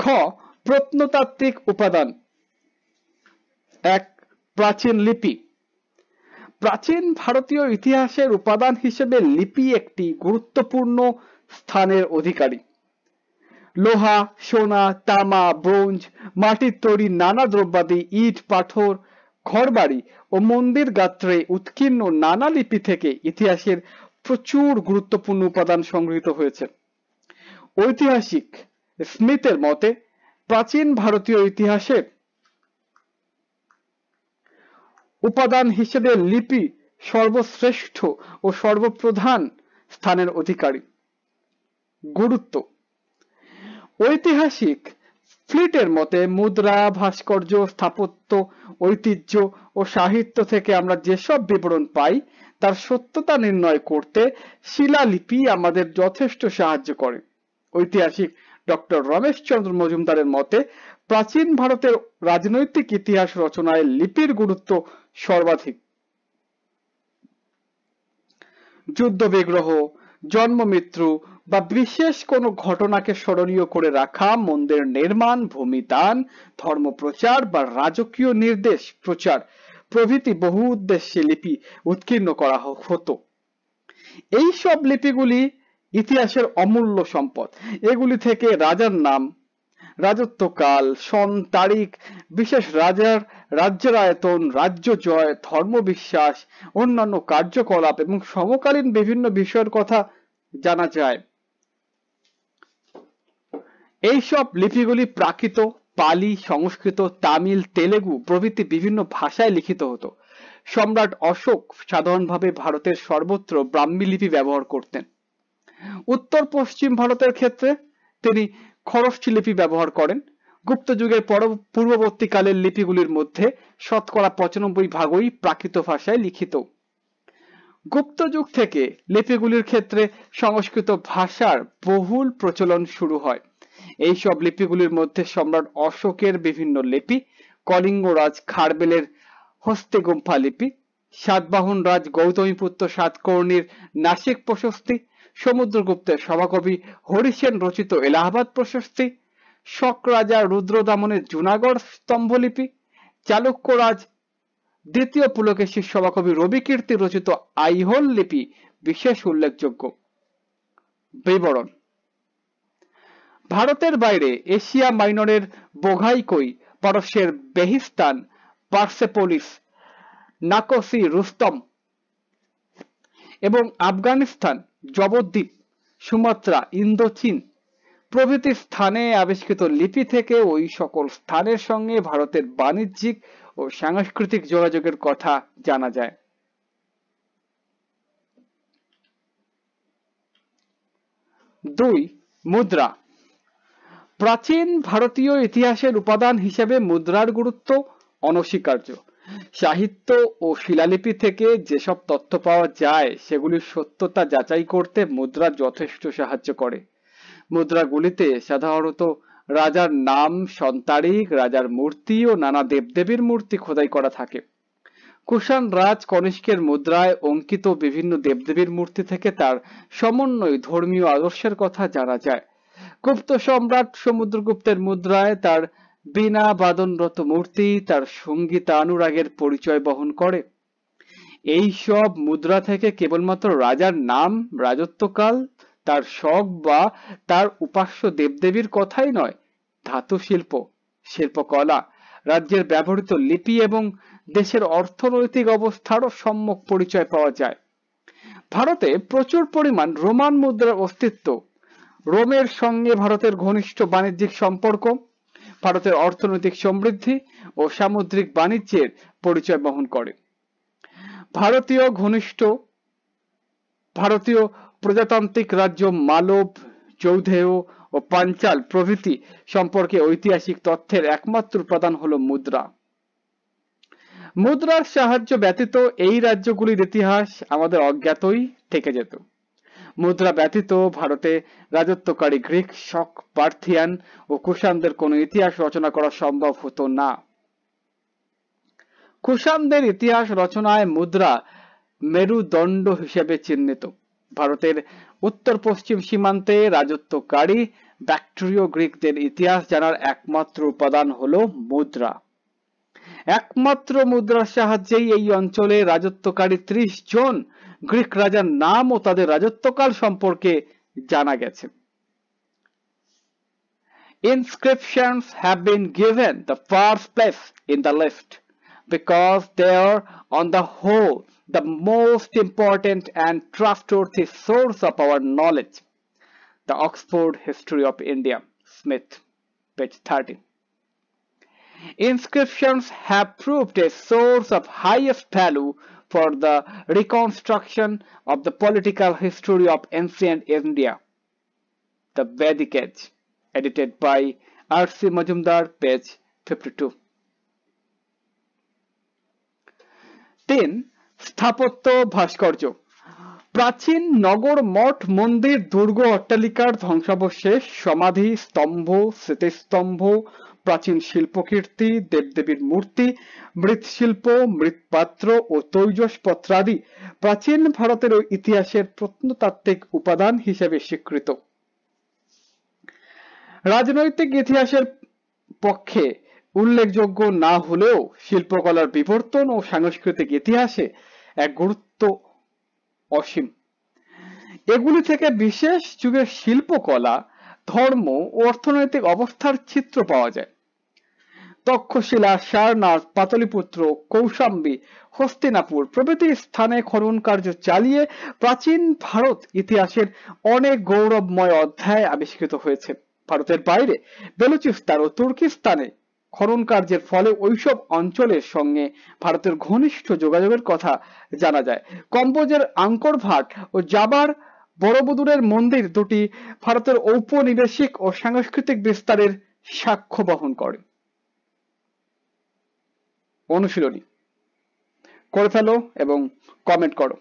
খ প্রত্নতাত্ত্বিক উপাদান এক প্রাচীন লিপি প্রাচীন ভারতীয় ইতিহাসের উপাদান হিসেবে লিপি একটি গুরুত্বপূর্ণ স্থানের অধিকারী লোহা সোনা তামা ব্রোঞ্জ মাটির তৈরি নানা দ্রব্যাদি ইট পাথর ঘরবাড়ি ও মন্দির গাত্রে উৎকীর্ণ নানা লিপি থেকে ইতিহাসের প্রচুর গুরুত্বপূর্ণ উপাদান সংগৃহীত হয়েছে ঐতিহাসিক স্মিথের মতে প্রাচীন ভারতীয় ইতিহাসে উপাদান হিসেবে লিপি সর্বশ্রেষ্ঠ ও সর্বপ্রধান স্থানের অধিকারী গুরুত্ব ঐতিহাসিক ফ্লিটের মতে মুদ্রা ভাস্কর্য স্থাপত্য ঐতিহ্য ও সাহিত্য থেকে আমরা যেসব বিবরণ পাই তার সত্যতা নির্ণয় করতে শিলালিপি আমাদের যথেষ্ট সাহায্য করে ঐতিহাসিক ডক্টর রমেশচন্দ্র মজুমদারের মতে প্রাচীন ভারতের রাজনৈতিক ইতিহাস রচনায় লিপির গুরুত্ব সর্বাধিক যুদ্ধ বিগ্রহ জন্ম মৃত্যু বা বিশেষ কোন ঘটনাকে স্মরণীয় করে রাখা মন্দির নির্মাণ ভূমিদান ধর্মপ্রচার বা রাজকীয় নির্দেশ প্রচার প্রভৃতি বহু উদ্দেশ্যে লিপি উৎকীর্ণ করা হতো এই সব লিপিগুলি ইতিহাসের অমূল্য সম্পদ এগুলি থেকে রাজার নাম রাজত্বকাল সন তারিখ বিশেষ রাজার রাজ্যের আয়তন রাজ্য জয় ধর্মবিশ্বাস অন্যান্য কার্যকলাপ এবং সমকালীন বিভিন্ন বিষয়ের কথা জানা যায় এইসব লিপিগুলি প্রাকৃত পালি সংস্কৃত তামিল তেলেগু প্রভৃতি বিভিন্ন ভাষায় লিখিত হতো সম্রাট অশোক সাধারণভাবে ভারতের সর্বত্র ব্রাহ্মী লিপি ব্যবহার করতেন উত্তর পশ্চিম ভারতের ক্ষেত্রে তিনি খরোষ্ঠী লিপি ব্যবহার করেন গুপ্ত যুগের পূর্ববর্তী কালের লিপিগুলির মধ্যে শতকরা পঁচানব্বই ভাগই প্রাকৃত ভাষায় লিখিত গুপ্ত যুগ থেকে লিপিগুলির ক্ষেত্রে সংস্কৃত ভাষার বহুল প্রচলন শুরু হয় এই সব লিপিগুলির মধ্যে সম্রাট অশোকের বিভিন্ন লিপি কলিঙ্গরাজ খারবেলের হস্তে হস্তিগুম্ফা লিপি সাতবাহন রাজ গৌতমীপুত্র সাতকর্ণীর নাসিক প্রশস্তি সমুদ্রগুপ্তের সভাকবি হরিসেন রচিত এলাহাবাদ প্রশস্তি শক রাজা রুদ্র দমনের জুনাগড় স্তম্ভলিপি চালুক্যরাজ দ্বিতীয় পুলকেশীর সভাকবি রবি কীর্তি রচিত আইহোল লিপি বিশেষ উল্লেখযোগ্য বিবরণ ভারতের বাইরে এশিয়া মাইনরের বোঘাইকই পারস্যের বেহিস্তান পার্সেপোলিস নাকসি রুস্তম এবং আফগানিস্তান জবদ্বীপ সুমাত্রা ইন্দোচীন প্রভৃতি স্থানে আবিষ্কৃত লিপি থেকে ওই সকল স্থানের সঙ্গে ভারতের বাণিজ্যিক ও সাংস্কৃতিক যোগাযোগের কথা জানা যায় দুই মুদ্রা প্রাচীন ভারতীয় ইতিহাসের উপাদান হিসেবে মুদ্রার গুরুত্ব অনস্বীকার্য সাহিত্য ও শিলালিপি থেকে যেসব তথ্য পাওয়া যায় সেগুলির সত্যতা যাচাই করতে মুদ্রা যথেষ্ট সাহায্য করে মুদ্রাগুলিতে সাধারণত রাজার নাম সন্তারিক রাজার মূর্তি ও নানা দেবদেবীর মূর্তি খোদাই করা থাকে কুষাণ রাজ কনিষ্কের মুদ্রায় অঙ্কিত বিভিন্ন দেবদেবীর মূর্তি থেকে তার সমন্বয় ধর্মীয় আদর্শের কথা জানা যায় গুপ্ত সম্রাট সমুদ্রগুপ্তের মুদ্রায় তার বিনা বাদনরত মূর্তি তার সঙ্গীত অনুরাগের পরিচয় বহন করে এই সব মুদ্রা থেকে কেবলমাত্র রাজার নাম রাজত্বকাল তার শখ বা তার উপাস্য দেবদেবীর কথাই নয় ধাতু শিল্প শিল্পকলা রাজ্যের ব্যবহৃত লিপি এবং দেশের অর্থনৈতিক অবস্থারও সম্যক পরিচয় পাওয়া যায় ভারতে প্রচুর পরিমাণ রোমান মুদ্রার অস্তিত্ব রোমের সঙ্গে ভারতের ঘনিষ্ঠ বাণিজ্যিক সম্পর্ক ভারতের অর্থনৈতিক সমৃদ্ধি ও সামুদ্রিক বাণিজ্যের পরিচয় বহন করে ভারতীয় ঘনিষ্ঠ ভারতীয় প্রজাতান্ত্রিক রাজ্য মালব চৌধেয় ও পাঞ্চাল প্রভৃতি সম্পর্কে ঐতিহাসিক তথ্যের একমাত্র প্রদান হলো মুদ্রা মুদ্রার সাহায্য ব্যতীত এই রাজ্যগুলির ইতিহাস আমাদের অজ্ঞাতই থেকে যেত মুদ্রা ব্যতীত ভারতে রাজত্বকারী গ্রিক শক পার্থিয়ান ও কুষাণদের কোনো ইতিহাস রচনা করা সম্ভব হতো না কুষাণদের ইতিহাস রচনায় মুদ্রা মেরুদণ্ড হিসেবে চিহ্নিত ভারতের উত্তর পশ্চিম সীমান্তে রাজত্বকারী ব্যাকটেরীয় গ্রিকদের ইতিহাস জানার একমাত্র উপাদান হলো মুদ্রা একমাত্র মুদ্রার সাহায্যেই এই অঞ্চলে রাজত্বকারী ত্রিশ জন গ্রিক রাজার নাম ও তাদের রাজত্বকাল সম্পর্কে জানা গেছে Inscriptions have been given the first place in the list because they are on the whole the most important and trustworthy source of our knowledge. The Oxford History of India, Smith, page 30. Inscriptions have proved a source of highest value for the reconstruction of the political history of ancient India. The Vedic Age, edited by R.C. Majumdar, page 52. Then, স্থাপত্য Bhaskarjo. প্রাচীন নগর মঠ মন্দির দুর্গ অট্টালিকার ধ্বংসাবশেষ সমাধি স্তম্ভ স্মৃতিস্তম্ভ প্রাচীন শিল্পকীর্তি দেবদেবীর মূর্তি মৃৎশিল্প মৃৎপাত্র ও তৈজসপত্র আদি প্রাচীন ভারতের ইতিহাসের প্রত্নতাত্ত্বিক উপাদান হিসেবে স্বীকৃত রাজনৈতিক ইতিহাসের পক্ষে উল্লেখযোগ্য না হলেও শিল্পকলার বিবর্তন ও সাংস্কৃতিক ইতিহাসে এক গুরুত্ব অসীম এগুলি থেকে বিশেষ যুগের শিল্পকলা ধর্ম ও অর্থনৈতিক অবস্থার চিত্র পাওয়া যায় তক্ষশিলা সারনাথ পাতলিপুত্র কৌশাম্বী হস্তিনাপুর প্রভৃতি স্থানে খনন কার্য চালিয়ে প্রাচীন ভারত ইতিহাসের অনেক গৌরবময় অধ্যায় আবিষ্কৃত হয়েছে ভারতের বাইরে বেলুচিস্তান ও তুর্কিস্তানে খনন কার্যের ফলে ওইসব অঞ্চলের সঙ্গে ভারতের ঘনিষ্ঠ যোগাযোগের কথা জানা যায় কম্বোজের আঙ্কর ভাট ও জাবার বড়বদুরের মন্দির দুটি ভারতের ঔপনিবেশিক ও সাংস্কৃতিক বিস্তারের সাক্ষ্য বহন করে অনুশীলনী করে ফেলো এবং কমেন্ট করো